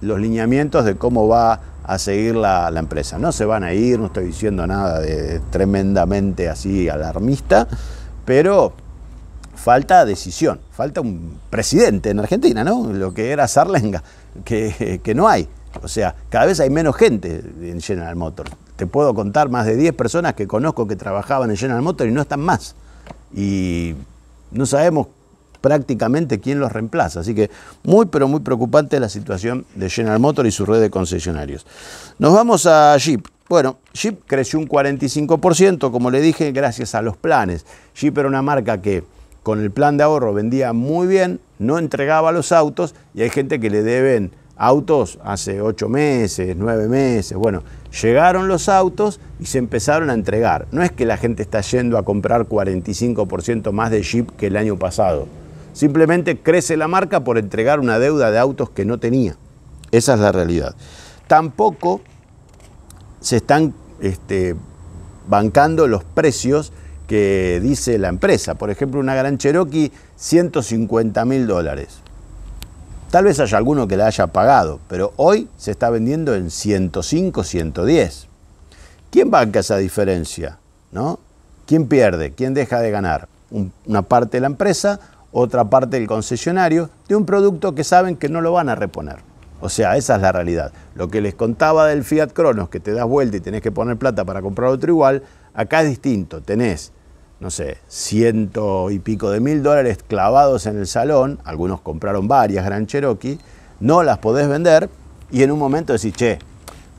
los lineamientos de cómo va a seguir la, empresa. No se van a ir, no estoy diciendo nada de tremendamente así alarmista, pero falta decisión, falta un presidente en Argentina, ¿no? Lo que era Sarlenga, que, que no hay. O sea, cada vez hay menos gente en General Motors. Te puedo contar más de 10 personas que conozco que trabajaban en General Motors y no están más. Y no sabemos prácticamente quién los reemplaza. Así que muy, pero muy preocupante la situación de General Motors y su red de concesionarios. Nos vamos a Jeep. Bueno, Jeep creció un 45%, como le dije, gracias a los planes. Jeep era una marca que con el plan de ahorro vendía muy bien, no entregaba los autos y hay gente que le deben autos hace 8 meses, 9 meses. Bueno, llegaron los autos y se empezaron a entregar. No es que la gente está yendo a comprar 45% más de Jeep que el año pasado. Simplemente crece la marca por entregar una deuda de autos que no tenía. Esa es la realidad. Tampoco se están este, bancando los precios que dice la empresa. Por ejemplo, una Gran Cherokee, 150 mil dólares. Tal vez haya alguno que la haya pagado, pero hoy se está vendiendo en 105, 110. ¿Quién banca esa diferencia? ¿No? ¿Quién pierde? ¿Quién deja de ganar? una parte de la empresa, otra parte del concesionario de un producto que saben que no lo van a reponer. O sea, esa es la realidad. Lo que les contaba del Fiat Cronos, que te das vuelta y tenés que poner plata para comprar otro igual, acá es distinto. Tenés, no sé, ciento y pico de mil dólares clavados en el salón, algunos compraron varias Gran Cherokee, no las podés vender y en un momento decís, che,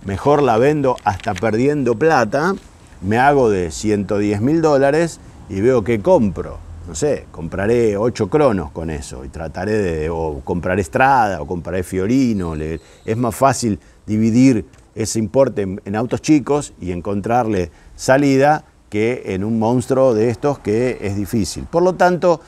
mejor la vendo hasta perdiendo plata, me hago de 110 mil dólares y veo que compro no sé, compraré ocho cronos con eso y trataré de, o comprar Estrada, o compraré Fiorino, es más fácil dividir ese importe en, autos chicos y encontrarle salida que en un monstruo de estos que es difícil. Por lo tanto,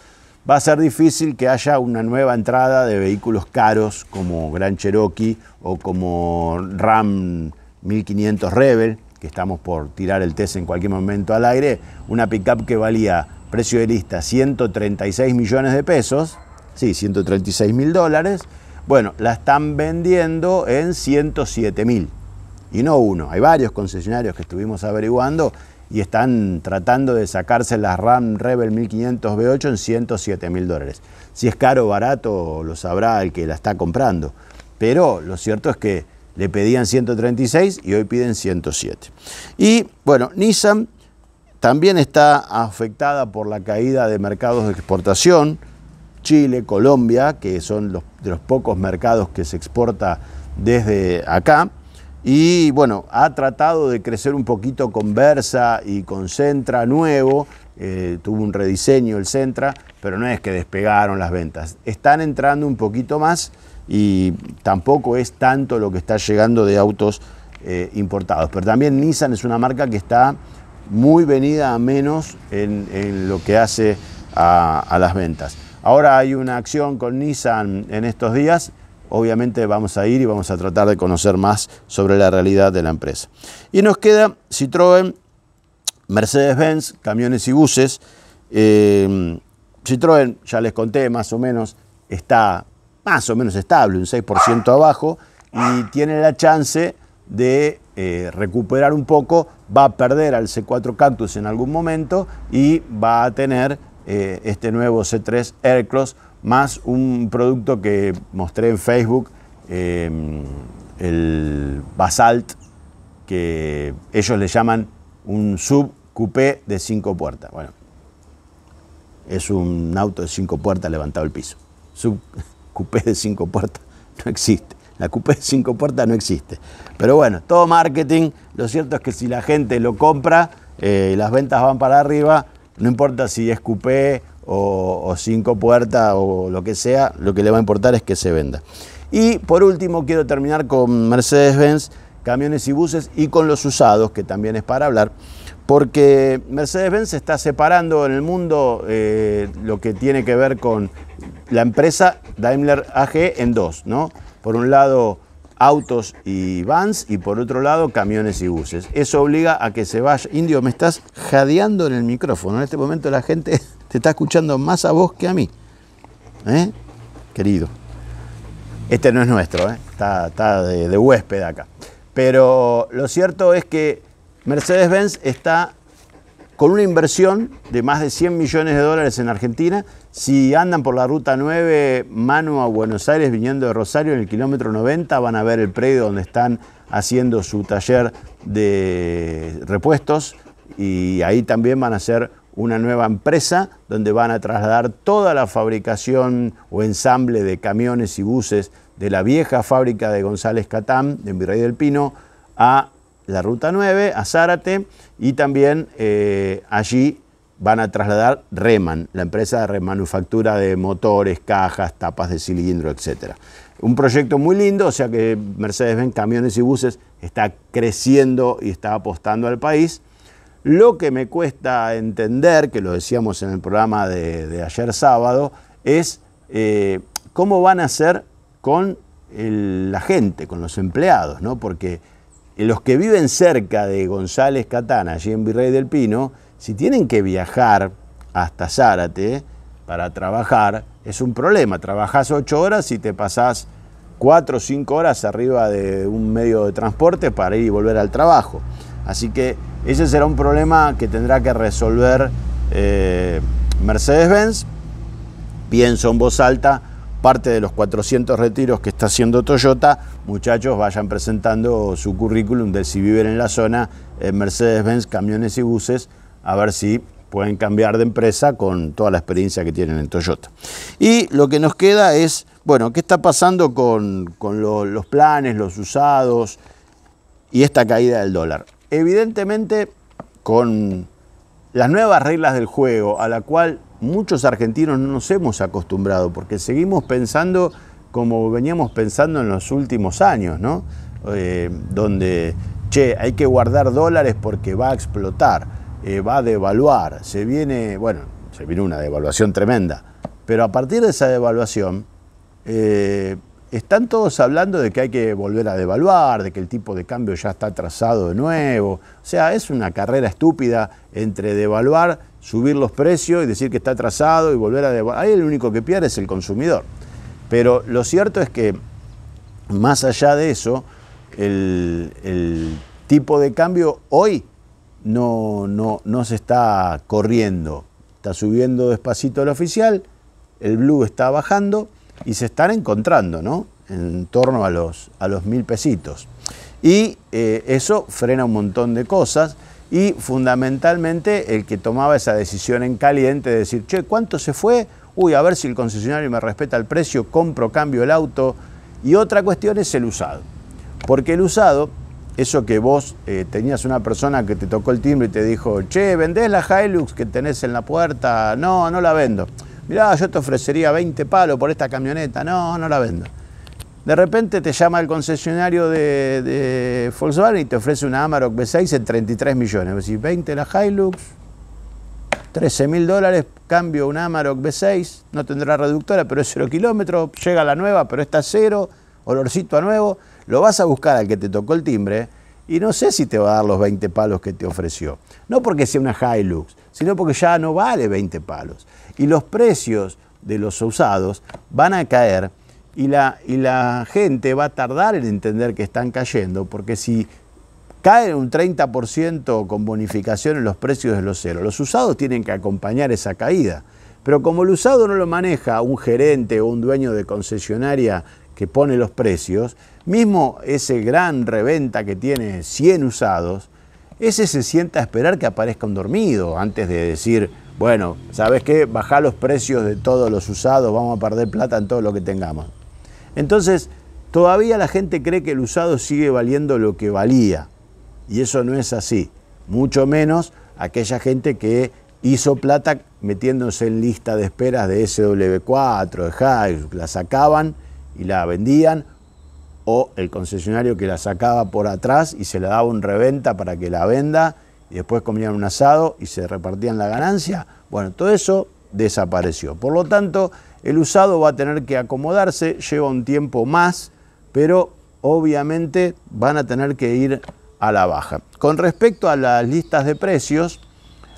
va a ser difícil que haya una nueva entrada de vehículos caros como Gran Cherokee o como Ram 1500 Rebel, que estamos por tirar el test en cualquier momento al aire, una pickup que valía precio de lista 136 millones de pesos, sí, 136 mil dólares, bueno, la están vendiendo en 107 mil. Y no uno, hay varios concesionarios que estuvimos averiguando y están tratando de sacarse la RAM Rebel 1500 V8 en 107 mil dólares. Si es caro o barato, lo sabrá el que la está comprando. Pero lo cierto es que le pedían 136 y hoy piden 107. Y bueno, Nissan también está afectada por la caída de mercados de exportación, Chile, Colombia, que son los, de los pocos mercados que se exporta desde acá. Y bueno, ha tratado de crecer un poquito con Versa y con Centra nuevo, eh, tuvo un rediseño el Centra, pero no es que despegaron las ventas. Están entrando un poquito más y tampoco es tanto lo que está llegando de autos eh, importados. Pero también Nissan es una marca que está muy venida a menos en, lo que hace a, las ventas. Ahora hay una acción con Nissan en estos días, obviamente vamos a ir y vamos a tratar de conocer más sobre la realidad de la empresa. Y nos queda Citroën, Mercedes-Benz, camiones y buses. Eh, Citroën, ya les conté, más o menos está más o menos estable, un 6% abajo, y tiene la chance de eh, recuperar un poco, va a perder al C4 Cactus en algún momento y va a tener eh, este nuevo C3 Aircross más un producto que mostré en Facebook, eh, el Basalt, que ellos le llaman un sub coupé de cinco puertas. Bueno, es un auto de cinco puertas levantado el piso. Sub coupé de cinco puertas no existe. La coupé de cinco puertas no existe. Pero bueno, todo marketing. Lo cierto es que si la gente lo compra, eh, las ventas van para arriba. No importa si es coupé o, cinco puertas o lo que sea, lo que le va a importar es que se venda. Y por último, quiero terminar con Mercedes-Benz, camiones y buses y con los usados, que también es para hablar porque Mercedes-Benz está separando en el mundo eh, lo que tiene que ver con la empresa Daimler AG en dos, ¿no? por un lado autos y vans y por otro lado camiones y buses. Eso obliga a que se vaya. Indio, me estás jadeando en el micrófono. En este momento la gente te está escuchando más a vos que a mí. ¿Eh? Querido. Este no es nuestro, ¿eh? está, de, de huésped acá. Pero lo cierto es que Mercedes-Benz está con una inversión de más de 100 millones de dólares en Argentina si andan por la ruta 9, mano a Buenos Aires, viniendo de Rosario, en el kilómetro 90, van a ver el predio donde están haciendo su taller de repuestos y ahí también van a hacer una nueva empresa donde van a trasladar toda la fabricación o ensamble de camiones y buses de la vieja fábrica de González Catán, en Virrey del Pino, a la Ruta 9, a Zárate, y también eh, allí van a trasladar Reman, la empresa de remanufactura de motores, cajas, tapas de cilindro, etc. Un proyecto muy lindo, o sea que Mercedes-Benz Camiones y Buses está creciendo y está apostando al país. Lo que me cuesta entender, que lo decíamos en el programa de, ayer sábado, es eh, cómo van a hacer con la gente, con los empleados, ¿no? Porque los que viven cerca de González Catán, allí en Virrey del Pino, si tienen que viajar hasta Zárate para trabajar, es un problema. Trabajás ocho horas y te pasás cuatro o cinco horas arriba de un medio de transporte para ir y volver al trabajo. Así que ese será un problema que tendrá que resolver eh, Mercedes-Benz. Pienso en voz alta, parte de los 400 retiros que está haciendo Toyota, muchachos vayan presentando su currículum de si viven en la zona, eh, Mercedes-Benz, camiones y buses, a ver si pueden cambiar de empresa con toda la experiencia que tienen en Toyota. Y lo que nos queda es, bueno, ¿qué está pasando con, los planes, los usados y esta caída del dólar? Evidentemente, con las nuevas reglas del juego, a la cual muchos argentinos no nos hemos acostumbrado, porque seguimos pensando como veníamos pensando en los últimos años, ¿no? Eh, donde, che, hay que guardar dólares porque va a explotar eh, va a devaluar, se viene, bueno, se viene una devaluación tremenda, pero a partir de esa devaluación, eh, están todos hablando de que hay que volver a devaluar, de que el tipo de cambio ya está trazado de nuevo. O sea, es una carrera estúpida entre devaluar, subir los precios y decir que está trazado y volver a devaluar. Ahí el único que pierde es el consumidor. Pero lo cierto es que, más allá de eso, el tipo de cambio hoy no, no, no se está corriendo. Está subiendo despacito el oficial, el blue está bajando y se están encontrando, ¿no? En torno a los, a los mil pesitos. Y eh, eso frena un montón de cosas y fundamentalmente el que tomaba esa decisión en caliente de decir, che, ¿cuánto se fue? Uy, a ver si el concesionario me respeta el precio, compro, cambio el auto. Y otra cuestión es el usado. Porque el usado eso que vos eh, tenías una persona que te tocó el timbre y te dijo, che, ¿vendés la Hilux que tenés en la puerta? No, no la vendo. Mirá, yo te ofrecería 20 palos por esta camioneta. No, no la vendo. De repente te llama el concesionario de, Volkswagen y te ofrece una Amarok v 6 en 33 millones. decís, 20 la Hilux, 13 mil dólares, cambio una Amarok v 6 no tendrá reductora, pero es 0 kilómetros, llega la nueva, pero está cero, olorcito a nuevo. Lo vas a buscar al que te tocó el timbre y no sé si te va a dar los 20 palos que te ofreció. No porque sea una Hilux, sino porque ya no vale 20 palos. Y los precios de los usados van a caer y la, y la gente va a tardar en entender que están cayendo, porque si caen un 30% con bonificación en los precios de los ceros, los usados tienen que acompañar esa caída. Pero como el usado no lo maneja un gerente o un dueño de concesionaria que pone los precios, mismo ese gran reventa que tiene 100 usados, ese se sienta a esperar que aparezca un dormido antes de decir, bueno, ¿sabes qué? bajar los precios de todos los usados, vamos a perder plata en todo lo que tengamos. Entonces, todavía la gente cree que el usado sigue valiendo lo que valía, y eso no es así, mucho menos aquella gente que hizo plata metiéndose en lista de esperas de SW4, de Hyde, la sacaban y la vendían, o el concesionario que la sacaba por atrás y se la daba un reventa para que la venda, y después comían un asado y se repartían la ganancia. Bueno, todo eso desapareció. Por lo tanto, el usado va a tener que acomodarse, lleva un tiempo más, pero obviamente van a tener que ir a la baja. Con respecto a las listas de precios,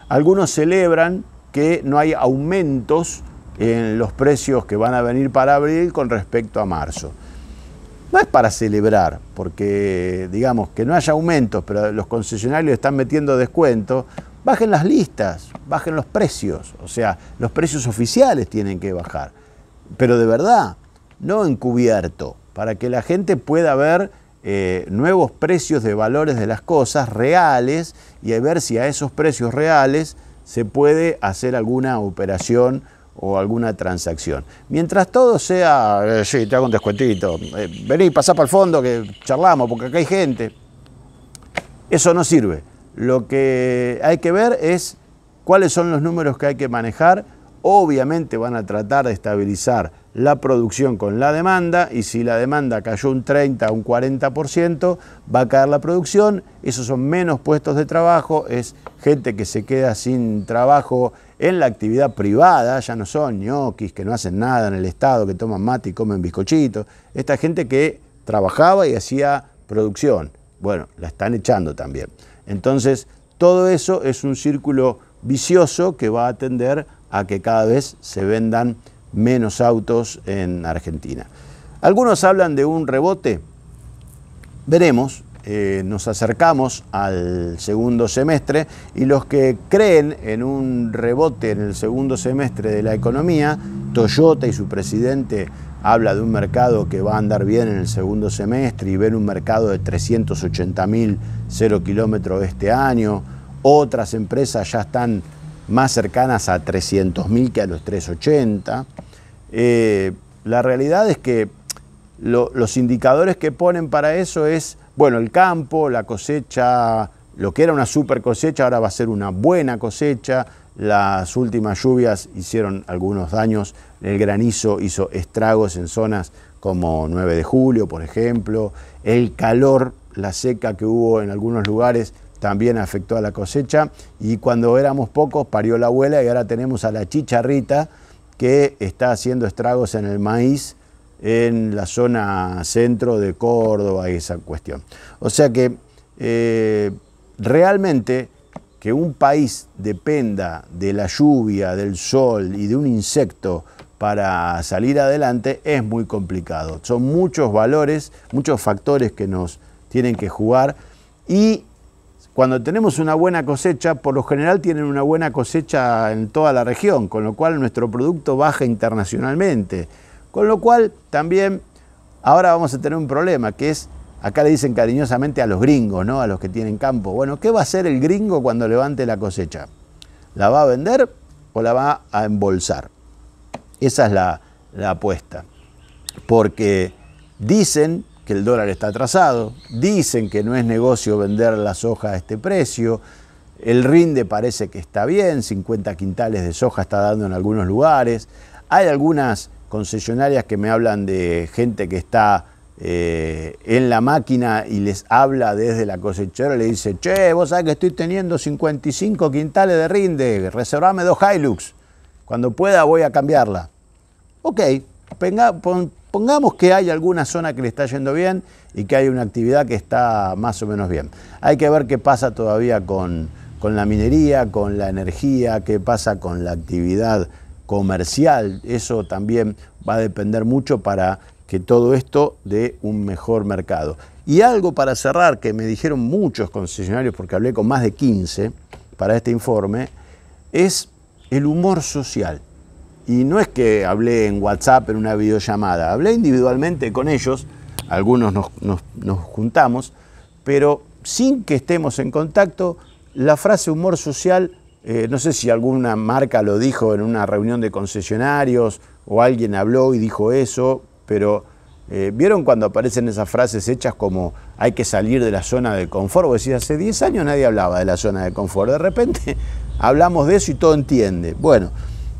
algunos celebran que no hay aumentos en los precios que van a venir para abril con respecto a marzo. No es para celebrar, porque digamos que no haya aumentos, pero los concesionarios están metiendo descuentos, bajen las listas, bajen los precios, o sea, los precios oficiales tienen que bajar, pero de verdad, no encubierto, para que la gente pueda ver eh, nuevos precios de valores de las cosas reales y ver si a esos precios reales se puede hacer alguna operación o alguna transacción. Mientras todo sea, eh, sí, te hago un descuentito, eh, vení, pasá para el fondo que charlamos porque acá hay gente. Eso no sirve. Lo que hay que ver es cuáles son los números que hay que manejar, obviamente van a tratar de estabilizar la producción con la demanda y si la demanda cayó un 30, o un 40%, va a caer la producción, esos son menos puestos de trabajo, es gente que se queda sin trabajo en la actividad privada, ya no son ñoquis que no hacen nada en el Estado, que toman mate y comen bizcochitos, esta gente que trabajaba y hacía producción, bueno, la están echando también. Entonces, todo eso es un círculo vicioso que va a atender a que cada vez se vendan menos autos en Argentina. Algunos hablan de un rebote, veremos, eh, nos acercamos al segundo semestre y los que creen en un rebote en el segundo semestre de la economía, Toyota y su presidente habla de un mercado que va a andar bien en el segundo semestre y ven un mercado de 380.000 cero kilómetros este año, otras empresas ya están más cercanas a 300.000 que a los 380. Eh, la realidad es que los indicadores que ponen para eso es, bueno, el campo, la cosecha, lo que era una super cosecha ahora va a ser una buena cosecha, las últimas lluvias hicieron algunos daños, el granizo hizo estragos en zonas como 9 de julio, por ejemplo, el calor, la seca que hubo en algunos lugares también afectó a la cosecha y cuando éramos pocos parió la abuela y ahora tenemos a la chicharrita que está haciendo estragos en el maíz en la zona centro de Córdoba y esa cuestión. O sea que eh, realmente que un país dependa de la lluvia, del sol y de un insecto para salir adelante es muy complicado. Son muchos valores, muchos factores que nos tienen que jugar y cuando tenemos una buena cosecha, por lo general tienen una buena cosecha en toda la región, con lo cual nuestro producto baja internacionalmente. Con lo cual también ahora vamos a tener un problema, que es, acá le dicen cariñosamente a los gringos, ¿no? a los que tienen campo. Bueno, ¿qué va a hacer el gringo cuando levante la cosecha? ¿La va a vender o la va a embolsar? Esa es la, la apuesta. Porque dicen que el dólar está atrasado, dicen que no es negocio vender la soja a este precio, el rinde parece que está bien, 50 quintales de soja está dando en algunos lugares, hay algunas concesionarias que me hablan de gente que está eh, en la máquina y les habla desde la cosechera, le dice, che, vos sabés que estoy teniendo 55 quintales de rinde, reservame dos Hilux, cuando pueda voy a cambiarla. Ok, pongamos que hay alguna zona que le está yendo bien y que hay una actividad que está más o menos bien. Hay que ver qué pasa todavía con, con la minería, con la energía, qué pasa con la actividad comercial. Eso también va a depender mucho para que todo esto dé un mejor mercado. Y algo para cerrar que me dijeron muchos concesionarios, porque hablé con más de 15 para este informe, es el humor social. Y no es que hablé en WhatsApp, en una videollamada, hablé individualmente con ellos, algunos nos, juntamos, pero sin que estemos en contacto, la frase humor social, eh, no sé si alguna marca lo dijo en una reunión de concesionarios o alguien habló y dijo eso, pero eh, ¿vieron cuando aparecen esas frases hechas como hay que salir de la zona de confort? Vos decís, hace 10 años nadie hablaba de la zona de confort, de repente hablamos de eso y todo entiende. Bueno,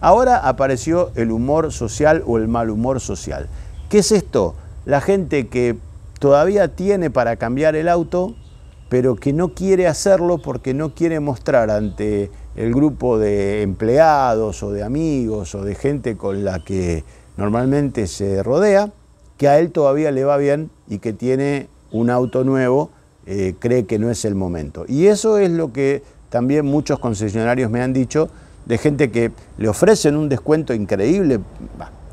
Ahora apareció el humor social o el mal humor social. ¿Qué es esto? La gente que todavía tiene para cambiar el auto, pero que no quiere hacerlo porque no quiere mostrar ante el grupo de empleados o de amigos o de gente con la que normalmente se rodea, que a él todavía le va bien y que tiene un auto nuevo, eh, cree que no es el momento. Y eso es lo que también muchos concesionarios me han dicho, de gente que le ofrecen un descuento increíble,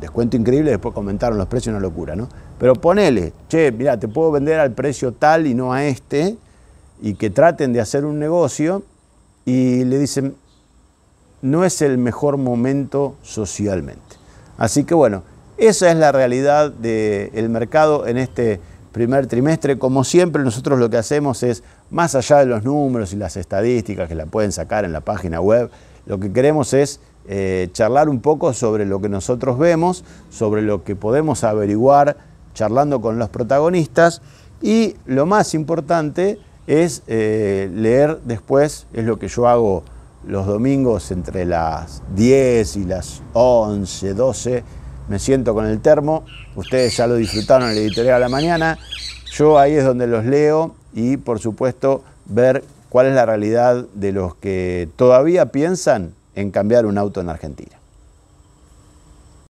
descuento increíble, después comentaron los precios, una locura, ¿no? Pero ponele, che, mira, te puedo vender al precio tal y no a este, y que traten de hacer un negocio y le dicen, no es el mejor momento socialmente. Así que bueno, esa es la realidad del mercado en este primer trimestre. Como siempre, nosotros lo que hacemos es, más allá de los números y las estadísticas que la pueden sacar en la página web, lo que queremos es eh, charlar un poco sobre lo que nosotros vemos, sobre lo que podemos averiguar charlando con los protagonistas y lo más importante es eh, leer después, es lo que yo hago los domingos entre las 10 y las 11, 12, me siento con el termo, ustedes ya lo disfrutaron en la editorial a la mañana, yo ahí es donde los leo y por supuesto ver cuál es la realidad de los que todavía piensan en cambiar un auto en Argentina.